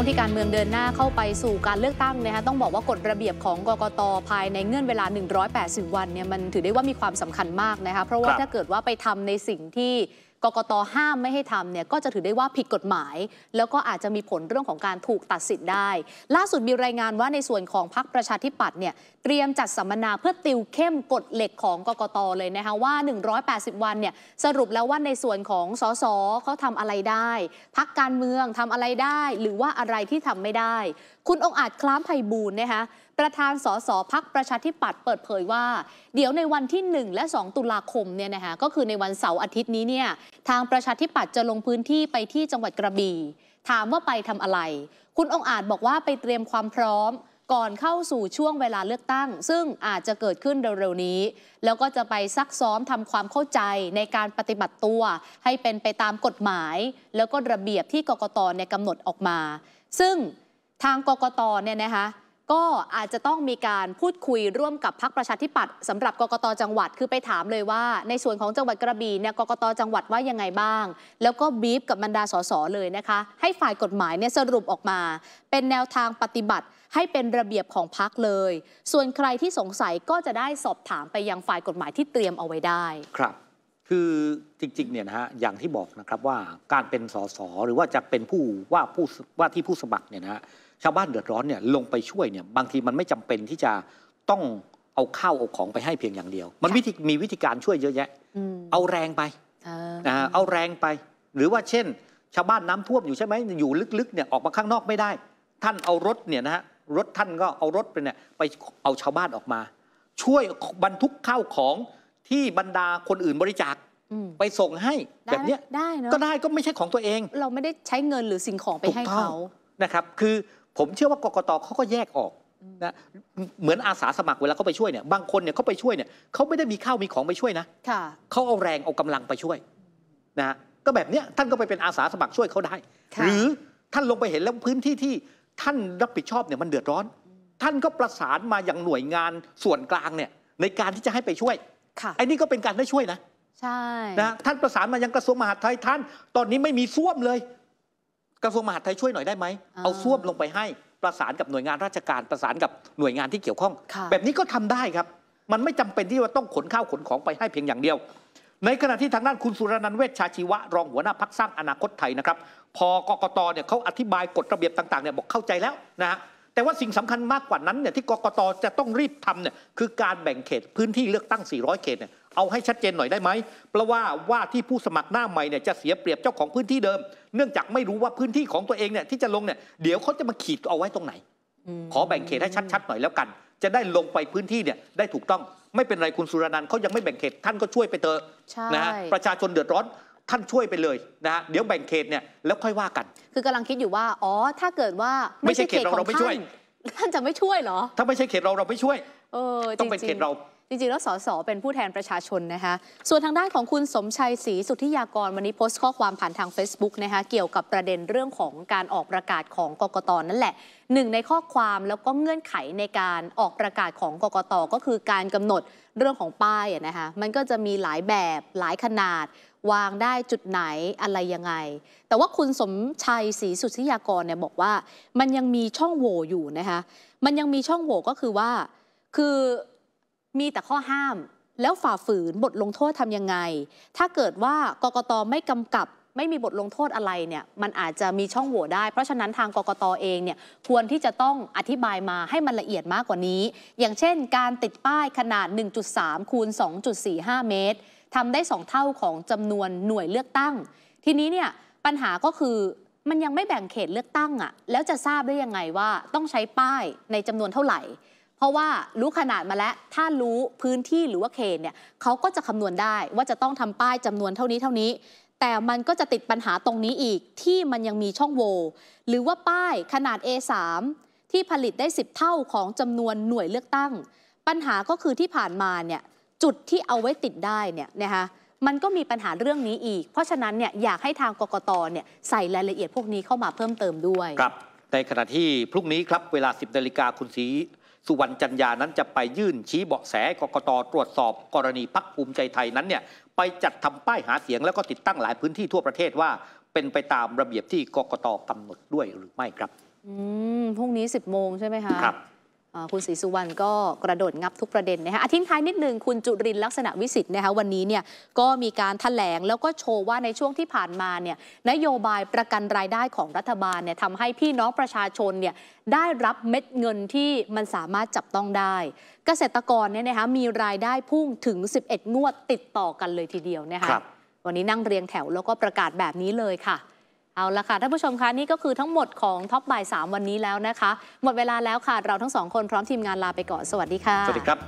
่วงที่การเมืองเดินหน้าเข้าไปสู่การเลือกตั้งนะคะต้องบอกว่ากฎระเบียบของกกตภายในเงื่อนเวลา 180 วันเนี่ยมันถือได้ว่ามีความสำคัญมากนะคะเพราะว่าถ้าเกิดว่าไปทำในสิ่งที่กกตห้ามไม่ให้ทำเนี่ยก็จะถือได้ว่าผิดกฎหมาย แล้วก็อาจจะมีผลเรื่องของการถูกตัดสิทธิ์ได้ ล่าสุดมีรายงานว่าในส่วนของพรรคประชาธิปัตย์เนี่ยเตรียมจัดสัมมนาเพื่อติวเข้มกฎเหล็กของกกตเลยนะคะว่า 180 วันเนี่ยสรุปแล้วว่าในส่วนของสสเขาทำอะไรได้พักการเมืองทำอะไรได้ หรือว่าอะไรที่ทำไม่ได้คุณองอาจคล้ามไพบูลนะคะประธานสสพักประชาธิปัตย์เปิดเผยว่า เดี๋ยวในวันที่ 1 และ 2 ตุลาคมเนี่ยนะคะก็คือในวันเสาร์อาทิตย์นี้เนี่ยทางประชาธิปัตย์จะลงพื้นที่ไปที่จังหวัดกระบี่ ถามว่าไปทำอะไร คุณองอาจบอกว่าไปเตรียมความพร้อม ก่อนเข้าสู่ช่วงเวลาเลือกตั้ง ซึ่งอาจจะเกิดขึ้นเร็วๆนี้ แล้วก็จะไปซักซ้อมทำความเข้าใจในการปฏิบัติตัว ให้เป็นไปตามกฎหมาย แล้วก็ระเบียบที่กกตในกำกำหนดออกมา ซึ่งทางกกตเนี่ยนะคะก็อาจจะต้องมีการพูดคุยร่วมกับพักประชาธิปัตย์สำหรับกกตจังหวัด คือไปถามเลยว่า ในส่วนของจังหวัดกระบี่เนี่ยกกตจังหวัดว่ายังไงบ้าง แล้วก็บีบกับบรรดาสสเลยนะคะให้ฝ่ายกฎหมายเนี่ยสรุปออกมา เป็นแนวทางปฏิบัติให้เป็นระเบียบของพักเลย ส่วนใครที่สงสัยก็จะได้สอบถามไปยังฝ่ายกฎหมายที่เตรียมเอาไว้ได้ครับ คือจริงๆเนี่ยนะฮะอย่างที่บอกนะครับว่าการเป็นสสหรือว่าจะเป็นผู้ว่าผู้ว่าที่ผู้สมัครเนี่ยนะฮะชาวบ้านเดือดร้อนเนี่ยลงไปช่วยเนี่ยบางทีมันไม่จำเป็นที่จะต้องเอาข้าวเอาของไปให้เพียงอย่างเดียว มันวิธีมีวิธีการช่วยเยอะแยะเอาแรงไปนะฮะเอาแรงไป หรือว่าเช่น ชาวบ้านน้ำท่วมอยู่ใช่ไหมอยู่ลึกๆเนี่ยออกมาข้างนอกไม่ได้ ท่านเอารถเนี่ยนะฮะรถท่านก็เอารถไปเนี่ยไปเอาชาวบ้านออกมา ช่วยบรรทุกข้าวของที่บรรดาคนอื่นบริจาคไปส่งให้แบบเนี้ยได้เนาะก็ได้ก็ไม่ใช่ของตัวเอง เราไม่ได้ใช้เงินหรือสิ่งของไปให้เขานะครับคือผมเชื่อว่ากกตเขาก็แยกออกนะเหมือนอาสาสมัครเวลาเขาไปช่วยเนี่ยบางคนเนี่ยเขาไปช่วยเนี่ยเขาไม่ได้มีข้าว มีของไปช่วยนะเขาเอาแรงเอากำลังไปช่วยนะก็แบบเนี้ยท่านก็ไปเป็นอาสาสมัครช่วยเขาได้ หรือท่านลงไปเห็นแล้วพื้นที่ที่ท่านรับผิดชอบเนี่ยมันเดือดร้อน ท่านก็ประสานมาอย่างหน่วยงานส่วนกลางเนี่ยในการที่จะให้ไปช่วยไอ้นี่ก็เป็นการได้ช่วยนะใช่นะ ท่านประสานมายังกระทรวงมหาดไทยท่านตอนนี้ไม่มีส้วมเลยกระทรวงมหาดไทยช่วยหน่อยได้ไหม เอาซ้วมลงไปให้ ประสานกับหน่วยงานราชการ ประสานกับหน่วยงานที่เกี่ยวข้อง แบบนี้ก็ทำได้ครับ มันไม่จำเป็นที่ว่าต้องขนข้าวขนของไปให้เพียงอย่างเดียว ในขณะที่ทางด้านคุณสุรนันท์เวชชาชีวะรองหัวหน้าพักสร้างอนาคตไทยนะครับ พอกกตเนี่ยเขาอธิบายกฎระเบียบต่างๆเนี่ยบอกเข้าใจแล้วนะฮะแต่ว่าสิ่งสำคัญมากกว่านั้นเนี่ยที่กกตจะต้องรีบทำเนี่ยคือการแบ่งเขตพื้นที่เลือกตั้ง 400 เขตเนี่ยเอาให้ชัดเจนหน่อยได้ไหมเพราะว่าว่าที่ผู้สมัครหน้าใหม่เนี่ยจะเสียเปรียบเจ้าของพื้นที่เดิม เนื่องจากไม่รู้ว่าพื้นที่ของตัวเองเนี่ยที่จะลงเนี่ยเดี๋ยวเขาจะมาขีดเอาไว้ตรงไหนขอแบ่งเขตให้ชัดๆ หน่อยแล้วกัน จะได้ลงไปพื้นที่เนี่ยได้ถูกต้องไม่เป็นไรคุณสุรนันท์เขายังไม่แบ่งเขตท่านก็ช่วยไปเตอะนะฮะประชาชนเดือดร้อนท่านช่วยไปเลยนะฮะเดี๋ยวแบ่งเขตเนี่ยแล้วค่อยว่ากัน คือกำลังคิดอยู่ว่าอ๋อถ้าเกิดว่าไม่ใช่เขตเราเราไม่ช่วยท่านจะไม่ช่วยเหรอถ้าไม่ใช่เขตเราเราไม่ช่วยเออต้องเป็นเขตเราจริงๆแล้วสสเป็นผู้แทนประชาชนนะคะส่วนทางด้านของคุณสมชัยศรีสุทธิยากรวันนี้โพสต์ข้อความผ่านทาง Facebook นะคะเกี่ยวกับประเด็นเรื่องของการออกประกาศของกกตนั่นแหละหนึ่งในข้อความแล้วก็เงื่อนไขในการออกประกาศของกกตก็คือการกำหนดเรื่องของป้ายนะคะมันก็จะมีหลายแบบหลายขนาดวางได้จุดไหนอะไรยังไง แต่ว่าคุณสมชัยศรีสุทธิยากรเนี่ยบอกว่ามันยังมีช่องโหว่อยู่นะคะมันยังมีช่องโหว่ก็คือว่า คือมีแต่ข้อห้ามแล้วฝ่าฝืนบทลงโทษทำยังไง ถ้าเกิดว่ากกตไม่กำกับไม่มีบทลงโทษอะไรเนี่ยมันอาจจะมีช่องโหว่ได้ เพราะฉะนั้นทางกกตอเองเนี่ยควรที่จะต้องอธิบายมาให้มันละเอียดมากกว่านี้ อย่างเช่นการติดป้ายขนาด 1.3คูณ2.45 เมตรทำได้2เท่าของจำนวนหน่วยเลือกตั้ง ทีนี้เนี่ยปัญหาก็คือมันยังไม่แบ่งเขตเลือกตั้งอะ่ะ แล้วจะทราบได้ยังไงว่าต้องใช้ป้ายในจำนวนเท่าไหร่ เพราะว่ารู้ขนาดมาแล้วถ้ารู้พื้นที่หรือว่าเขตเนี่ยเขาก็จะคำนวณได้ว่าจะต้องทำป้ายจำนวนเท่านี้เท่านี้ แต่มันก็จะติดปัญหาตรงนี้อีกที่มันยังมีช่องโหว่หรือว่าป้ายขนาด A3 ที่ผลิตได้ 10 เท่าของจำนวนหน่วยเลือกตั้ง ปัญหาก็คือที่ผ่านมาเนี่ยจุดที่เอาไว้ติดได้เนี่ยนะคะมันก็มีปัญหาเรื่องนี้อีก เพราะฉะนั้นเนี่ยอยากให้ทางกกตเนี่ยใส่รายละเอียดพวกนี้เข้ามาเพิ่มเติมด้วยครับในขณะที่พรุ่งนี้ครับเวลา 10นาฬิกาคุณสีสุวรรณจันยานั้นจะไปยื่นชี้เบาะแสกกตตรวจสอบกรณีพักภูมิใจไทยนั้นเนี่ยไปจัดทำป้ายหาเสียงแล้วก็ติดตั้งหลายพื้นที่ทั่วประเทศว่า เป็นไปตามระเบียบที่กกตกำหนดด้วยหรือไม่ครับอืมพรุ่งนี้10บโมงใช่ไหมคะครับคุณศรีสุวรรณก็กระโดดงับทุกประเด็นนะคะทิ้งท้ายนิดนึงคุณจุรินลักษณะวิสิทธิ์นะคะวันนี้เนี่ยก็มีการถแถลง แล้วก็โชว์ว่าในช่วงที่ผ่านมาเนี่ยนโยบายประกันรายได้ของรัฐบาลเนี่ยทำให้พี่น้องประชาชนเนี่ยได้รับเม็ดเงินที่มันสามารถจับต้องได้ เกษตรกรเนี่ยนะคะมีรายได้พุ่งถึง 11งวดติดต่อกันเลยทีเดียวนะคะวันนี้นั่งเรียงแถวแล้วก็ประกาศแบบนี้เลยค่ะเอาละค่ะ ท่านผู้ชมคะนี่ก็คือทั้งหมดของท็อปบ่าย3วันนี้แล้วนะคะ หมดเวลาแล้วค่ะ เราทั้งสองคนพร้อมทีมงานลาไปก่อน สวัสดีค่ะ สวัสดีครับ